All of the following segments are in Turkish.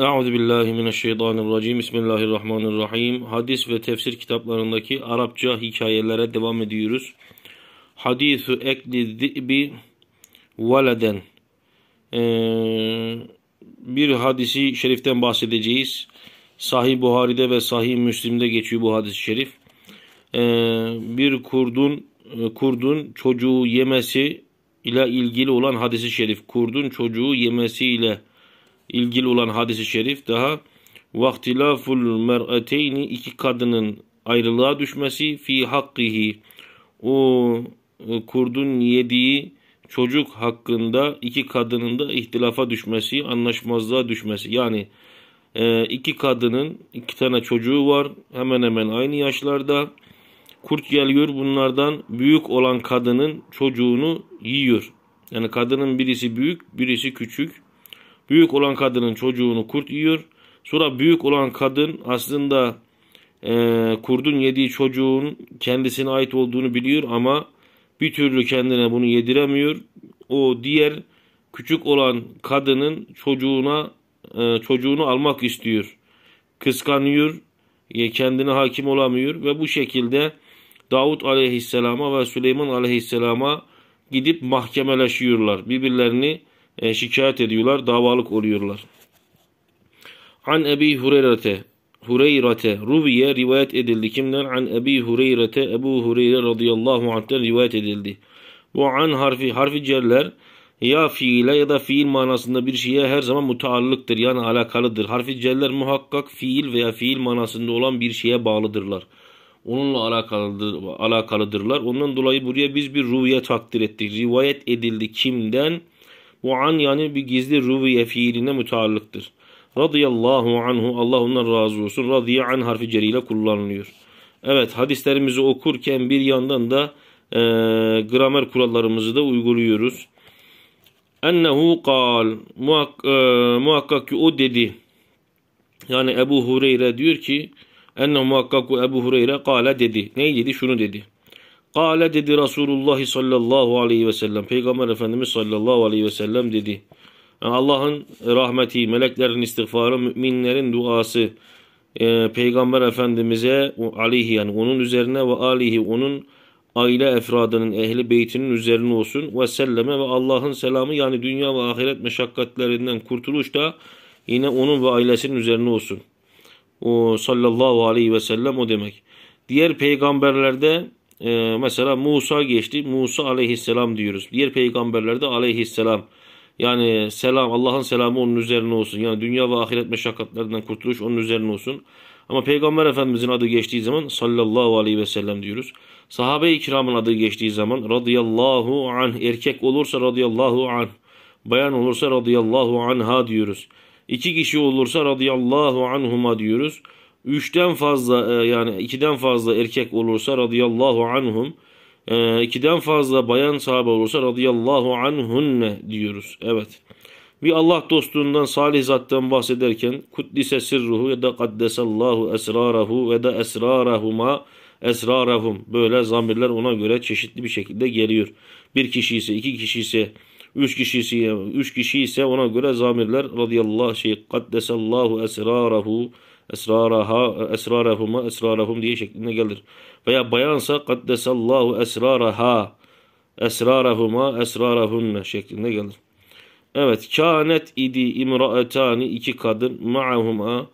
Euzu billahi mineşşeytanirracim. Bismillahirrahmanirrahim. Hadis ve tefsir kitaplarındaki Arapça hikayelere devam ediyoruz. Hadisu ekli dibi veleden. Ee, bir hadisi şeriften bahsedeceğiz. Sahih Buhari'de ve Sahih Müslim'de geçiyor bu hadis-i şerif. Ee, bir kurdun e, kurdun çocuğu yemesi ile ilgili olan hadisi şerif. Kurdun çocuğu yemesi ile ilgili olan hadisi şerif daha vaktilaful mer'ateyni iki kadının ayrılığa düşmesi fi hakkihi o e, kurdun yediği çocuk hakkında iki kadının da ihtilafa düşmesi, anlaşmazlığa düşmesi. Yani e, iki kadının iki tane çocuğu var hemen hemen aynı yaşlarda. Kurt geliyor bunlardan büyük olan kadının çocuğunu yiyor. Yani kadının birisi büyük birisi küçük büyük olan kadının çocuğunu kurt yiyor. Sonra büyük olan kadın aslında e, kurdun yediği çocuğun kendisine ait olduğunu biliyor ama bir türlü kendine bunu yediremiyor. O diğer küçük olan kadının çocuğuna e, çocuğunu almak istiyor. Kıskanıyor, e, kendine hakim olamıyor ve bu şekilde Davut aleyhisselama ve Süleyman aleyhisselama gidip mahkemeleşiyorlar. Birbirlerini e, şikayet ediyorlar, davalık oluyorlar. An Ebi Hureyrete Hureyrete Ruviye rivayet edildi. Kimden? An Ebi Hureyrete Ebu Hureyre radıyallahu anh'ten rivayet edildi. Bu an harfi harfi cerler ya fiile ya da fiil manasında bir şeye her zaman mutallıktır, yani alakalıdır. Harfi celler muhakkak fiil veya fiil manasında olan bir şeye bağlıdırlar. Onunla alakalıdır, alakalıdırlar. Ondan dolayı buraya biz bir ruviye takdir ettik. Rivayet edildi kimden? Bu an yani bir gizli ruviye fiiline müteallıktır. Radıyallahu anhu Allah ondan razı olsun. Radiye an harfi ceriyle kullanılıyor. Evet hadislerimizi okurken bir yandan da e, gramer kurallarımızı da uyguluyoruz. Ennehu kal muhak, e, muhakkak ki o dedi. Yani Ebu Hureyre diyor ki ennehu muhakkak ki Ebu Hureyre kale dedi. Ne dedi? Şunu dedi. Kale dedi Resulullah sallallahu aleyhi ve sellem. Peygamber Efendimiz sallallahu aleyhi ve sellem dedi. Allah'ın rahmeti, meleklerin istiğfarı, müminlerin duası e, Peygamber Efendimiz'e aleyhi yani onun üzerine ve aleyhi onun aile efradının ehli beytinin üzerine olsun ve selleme ve Allah'ın selamı yani dünya ve ahiret meşakkatlerinden kurtuluş da yine onun ve ailesinin üzerine olsun. O sallallahu aleyhi ve sellem o demek. Diğer peygamberlerde ee, mesela Musa geçti. Musa aleyhisselam diyoruz. Diğer peygamberlerde aleyhisselam. Yani selam Allah'ın selamı onun üzerine olsun. Yani dünya ve ahiret meşakkatlerinden kurtuluş onun üzerine olsun. Ama Peygamber Efendimizin adı geçtiği zaman sallallahu aleyhi ve sellem diyoruz. Sahabe-i kiramın adı geçtiği zaman radıyallahu an erkek olursa radıyallahu an bayan olursa radıyallahu anha diyoruz. İki kişi olursa radıyallahu anhuma diyoruz. Üçten fazla e, yani ikiden fazla erkek olursa radıyallahu anhum. E, ikiden fazla bayan sahabe olursa radıyallahu anhunne diyoruz. Evet. Bir Allah dostluğundan, salih zattan bahsederken kuddise sirruhu ya da kaddesallahu esrarahu ve da esrarahuma esrarahum böyle zamirler ona göre çeşitli bir şekilde geliyor. Bir kişi ise, iki kişi ise, üç kişi ise, üç kişi ise ona göre zamirler radıyallahu şey kaddesallahu esrarahu esraraha esrarahuma esrarahum diye şeklinde gelir. Veya bayansa kaddesallahu esraraha esrarahuma esrarahunne şeklinde gelir. Evet, kânet idi imraetani iki kadın ma'ahuma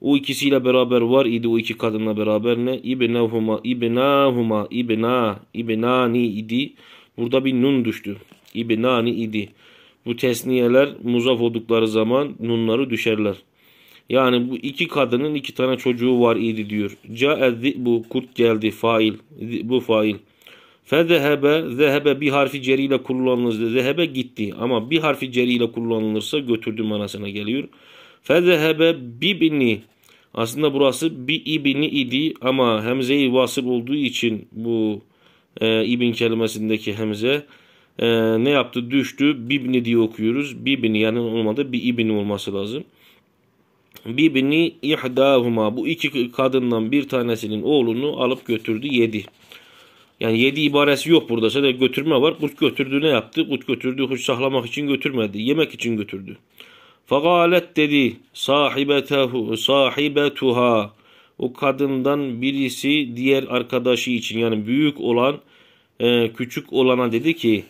o ikisiyle beraber var idi o iki kadınla beraber ne? İbnahuma, ibnahuma, ibna, ibnani idi. Burada bir nun düştü. İbnani idi. Bu tesniyeler muzaf oldukları zaman nunları düşerler. Yani bu iki kadının iki tane çocuğu var idi diyor. Ca'ed bu kurt geldi fail. Bu fail. Fezehebe zehebe bir harfi ceri ile kullanılır. Zehebe gitti ama bir harfi ceri kullanılırsa götürdü manasına geliyor. Fezehebe bibni aslında burası bir ibini idi ama hemzeyi vasıl olduğu için bu e, ibn kelimesindeki hemze e, ne yaptı? Düştü. Bibni diye okuyoruz. Bibni yani olmadı bir ibini olması lazım bibni ihdahuma bu iki kadından bir tanesinin oğlunu alıp götürdü yedi. Yani yedi ibaresi yok burada. Sadece götürme var. Bu götürdü ne yaptı? Bu götürdü huş sahlamak için götürmedi. Yemek için götürdü. Fagalet dedi sahibetehu sahibetuha o kadından birisi diğer arkadaşı için yani büyük olan e, küçük olana dedi ki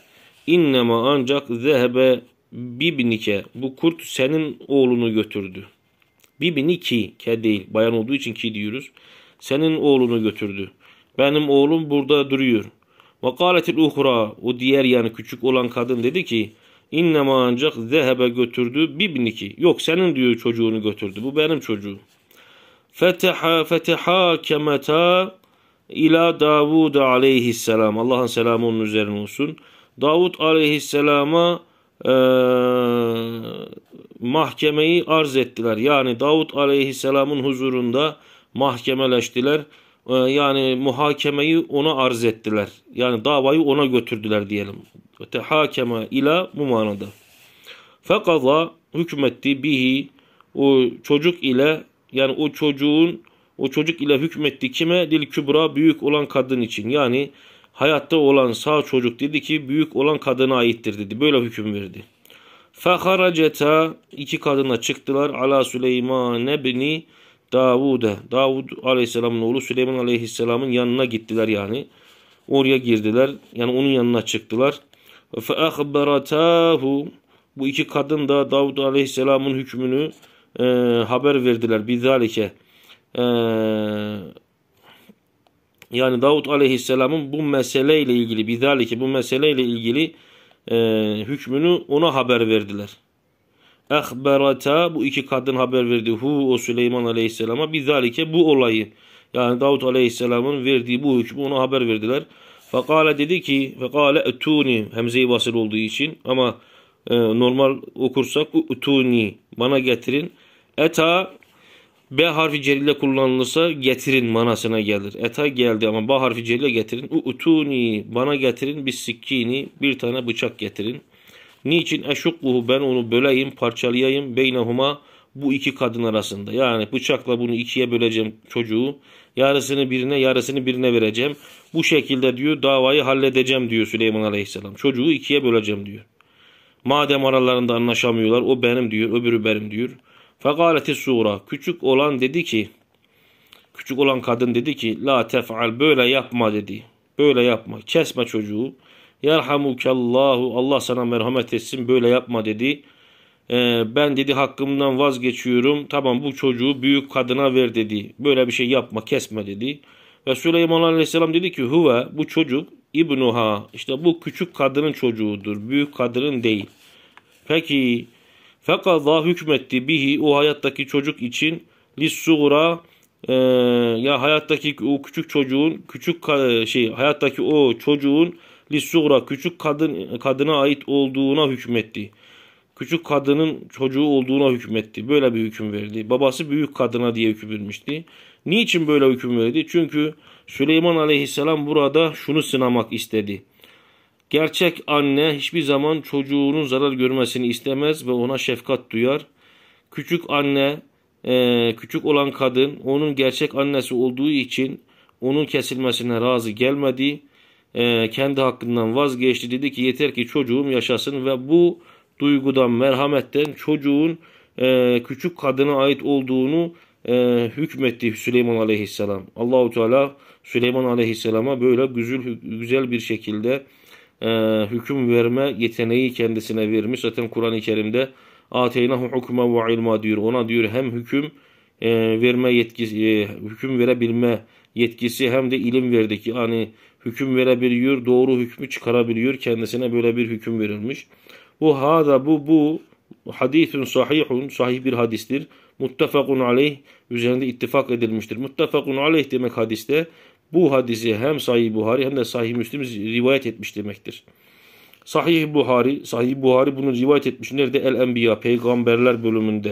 innema ancak zehebe bibnike bu kurt senin oğlunu götürdü. Bibini ki ke değil. Bayan olduğu için ki diyoruz. Senin oğlunu götürdü. Benim oğlum burada duruyor. Ve kâletil uhra. O diğer yani küçük olan kadın dedi ki İnnema ancak zehebe götürdü bibniki. Yok senin diyor çocuğunu götürdü. Bu benim çocuğum. Feteha feteha kemeta ila Davud aleyhisselam. Allah'ın selamı onun üzerine olsun. Davud aleyhisselama e, mahkemeyi arz ettiler. Yani Davut aleyhisselamın huzurunda mahkemeleştiler. E, yani muhakemeyi ona arz ettiler. Yani davayı ona götürdüler diyelim. Tehakeme ila bu manada. Fekaza hükmetti bihi o çocuk ile yani o çocuğun o çocuk ile hükmetti kime? Dil kübra büyük olan kadın için. Yani Hayatta olan sağ çocuk dedi ki büyük olan kadına aittir dedi. Böyle hüküm verdi. Feharaceta iki kadına çıktılar. Ala Süleyman ebni Davud'e. Davud aleyhisselamın oğlu Süleyman aleyhisselamın yanına gittiler yani. Oraya girdiler. Yani onun yanına çıktılar. Fe bu iki kadın da Davud aleyhisselamın hükmünü e, haber verdiler. Bizalike e, yani Davut Aleyhisselam'ın bu meseleyle ilgili bidaliki bu meseleyle ilgili e, hükmünü ona haber verdiler. Ehberata bu iki kadın haber verdi hu o Süleyman Aleyhisselam'a bidalike bu olayı yani Davut Aleyhisselam'ın verdiği bu hükmü ona haber verdiler. Fakale dedi ki fakale etuni hemze-i olduğu için ama e, normal okursak utuni bana getirin. Eta B harfi celile kullanılırsa getirin manasına gelir. Eta geldi ama B harfi celile getirin. Utuni bana getirin bir sikkini bir tane bıçak getirin. Niçin eşukkuhu ben onu böleyim parçalayayım beynehuma bu iki kadın arasında. Yani bıçakla bunu ikiye böleceğim çocuğu. Yarısını birine yarısını birine vereceğim. Bu şekilde diyor davayı halledeceğim diyor Süleyman Aleyhisselam. Çocuğu ikiye böleceğim diyor. Madem aralarında anlaşamıyorlar o benim diyor öbürü benim diyor. Fegaleti sura. Küçük olan dedi ki küçük olan kadın dedi ki la tef'al böyle yapma dedi. Böyle yapma. Kesme çocuğu. Yerhamukallahu Allah sana merhamet etsin böyle yapma dedi. Ee, ben dedi hakkımdan vazgeçiyorum. Tamam bu çocuğu büyük kadına ver dedi. Böyle bir şey yapma kesme dedi. Ve Süleyman Aleyhisselam dedi ki huve bu çocuk İbnuha işte bu küçük kadının çocuğudur. Büyük kadının değil. Peki Fekaza hükmetti bihi o hayattaki çocuk için lissura e, ya hayattaki o küçük çocuğun küçük şey hayattaki o çocuğun lissura küçük kadın kadına ait olduğuna hükmetti. Küçük kadının çocuğu olduğuna hükmetti. Böyle bir hüküm verdi. Babası büyük kadına diye hüküm vermişti. Niçin böyle hüküm verdi? Çünkü Süleyman Aleyhisselam burada şunu sınamak istedi. Gerçek anne hiçbir zaman çocuğunun zarar görmesini istemez ve ona şefkat duyar. Küçük anne, e, küçük olan kadın onun gerçek annesi olduğu için onun kesilmesine razı gelmedi. E, kendi hakkından vazgeçti. Dedi ki yeter ki çocuğum yaşasın ve bu duygudan, merhametten çocuğun e, küçük kadına ait olduğunu hükmetti Süleyman Aleyhisselam. Allahu Teala Süleyman Aleyhisselam'a böyle güzel güzel bir şekilde e, hüküm verme yeteneği kendisine vermiş. Zaten Kur'an-ı Kerim'de ateynahu hukma ve ilma diyor. Ona diyor hem hüküm e, verme yetkisi, e, hüküm verebilme yetkisi hem de ilim verdik. Yani hüküm verebiliyor, doğru hükmü çıkarabiliyor. Kendisine böyle bir hüküm verilmiş. Bu hada bu bu hadisün sahihun, sahih bir hadistir. Muttefakun aleyh üzerinde ittifak edilmiştir. Muttefakun aleyh demek hadiste bu hadisi hem Sahih Buhari hem de Sahih Müslim rivayet etmiş demektir. Sahih Buhari, Sahih Buhari bunu rivayet etmiş. Nerede? El Enbiya, Peygamberler bölümünde.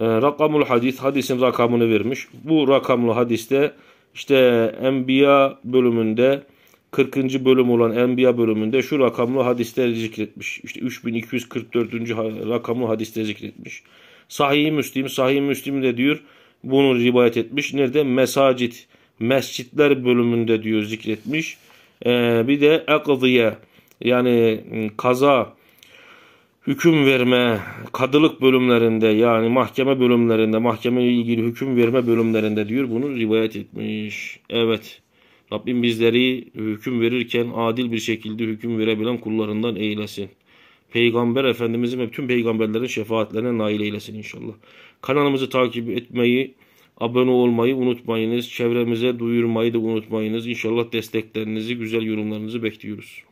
E, rakamul hadis, hadisin rakamını vermiş. Bu rakamlı hadiste işte Enbiya bölümünde 40. bölüm olan Enbiya bölümünde şu rakamlı hadiste zikretmiş. İşte 3244. rakamlı hadiste zikretmiş. sahih Müslim, sahih Müslim de diyor bunu rivayet etmiş. Nerede? Mesacit mescitler bölümünde diyor zikretmiş. Ee, bir de ekıdıya yani ıı, kaza hüküm verme, kadılık bölümlerinde yani mahkeme bölümlerinde, mahkeme ilgili hüküm verme bölümlerinde diyor bunu rivayet etmiş. Evet. Rabbim bizleri hüküm verirken adil bir şekilde hüküm verebilen kullarından eylesin. Peygamber Efendimizin ve tüm peygamberlerin şefaatlerine nail eylesin inşallah. Kanalımızı takip etmeyi Abone olmayı unutmayınız. Çevremize duyurmayı da unutmayınız. İnşallah desteklerinizi, güzel yorumlarınızı bekliyoruz.